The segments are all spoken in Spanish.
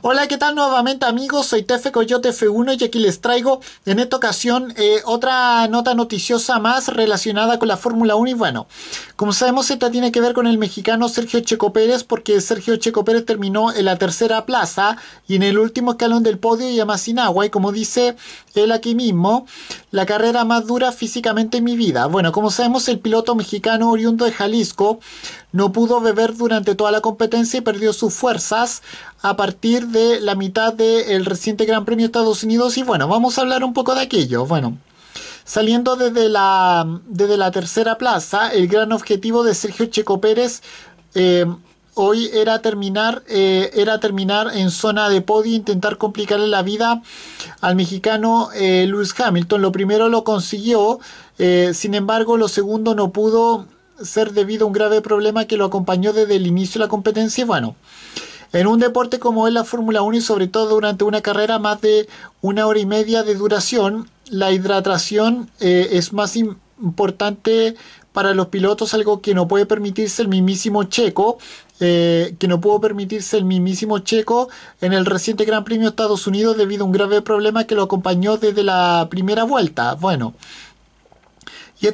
Hola, ¿qué tal nuevamente amigos? Soy Tefe Coyote F1 y aquí les traigo en esta ocasión eh, otra nota noticiosa más relacionada con la Fórmula 1 y bueno, como sabemos esta tiene que ver con el mexicano Sergio Checo Pérez porque Sergio Checo Pérez terminó en la tercera plaza y en el último escalón del podio y agua y como dice él aquí mismo, la carrera más dura físicamente en mi vida. Bueno, como sabemos el piloto mexicano oriundo de Jalisco no pudo beber durante toda la competencia y perdió sus fuerzas a partir de la mitad del reciente Gran Premio de Estados Unidos y bueno, vamos a hablar un poco de aquello. Bueno, saliendo desde la, desde la tercera plaza, el gran objetivo de Sergio Checo Pérez eh, hoy era terminar, eh, era terminar en zona de podio, intentar complicarle la vida al mexicano Luis eh, Lewis Hamilton. Lo primero lo consiguió, sin embargo lo segundo no pudo ser debido a un grave problema que lo acompañó desde el inicio de la competencia. Y bueno, en un deporte como es la Fórmula 1 y sobre todo durante una carrera más de una hora y media de duración, la hidratación eh, es más importante para los pilotos, algo que no puede permitirse el mismísimo Checo, eh, que no pudo permitirse el mismísimo Checo en el reciente Gran Premio de Estados Unidos debido a un grave problema que lo acompañó desde la primera vuelta. Bueno, y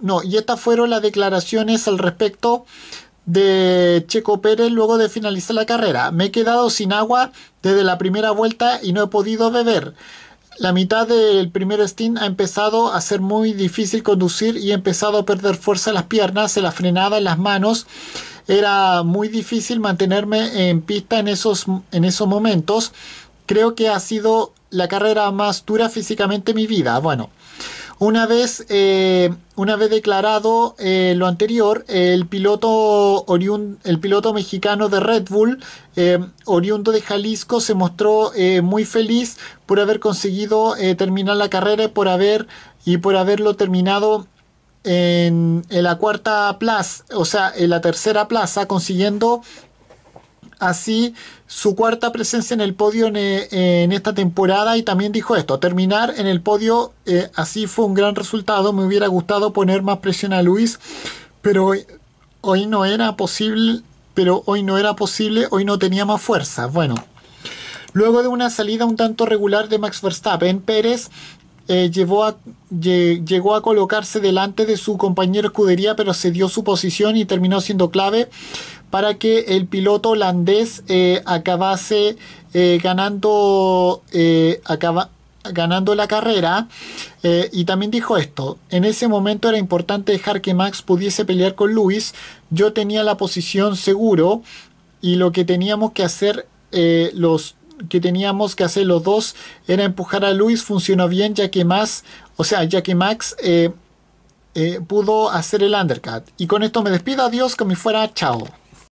no, y estas fueron las declaraciones al respecto de Checo Pérez luego de finalizar la carrera. Me he quedado sin agua desde la primera vuelta y no he podido beber. La mitad del primer stint ha empezado a ser muy difícil conducir y he empezado a perder fuerza en las piernas, en la frenada, en las manos. Era muy difícil mantenerme en pista en esos, en esos momentos. Creo que ha sido la carrera más dura físicamente de mi vida. Bueno, una vez, eh, una vez declarado eh, lo anterior, el piloto, el piloto mexicano de Red Bull, eh, oriundo de Jalisco, se mostró muy feliz por haber conseguido terminar la carrera y por, haber, y por haberlo terminado en, en la cuarta plaza, o sea, en la tercera plaza, consiguiendo así su cuarta presencia en el podio eh, en, esta temporada y también dijo esto, terminar en el podio eh, así fue un gran resultado, me hubiera gustado poner más presión a Luis, pero hoy, no era posible, pero hoy no era posible, hoy no tenía más fuerza. Bueno, luego de una salida un tanto regular de Max Verstappen, Pérez eh, llegó a colocarse delante de su compañero escudería, pero cedió su posición y terminó siendo clave para que el piloto holandés eh, acabase eh, ganando, eh, ganando la carrera. y también dijo esto, en ese momento era importante dejar que Max pudiese pelear con Luis, yo tenía la posición seguro y lo que teníamos que hacer los que teníamos que hacer los dos era empujar a Luis, funcionó bien ya que o sea, ya que Max pudo hacer el undercut. Y con esto me despido, adiós, me fuera, chao.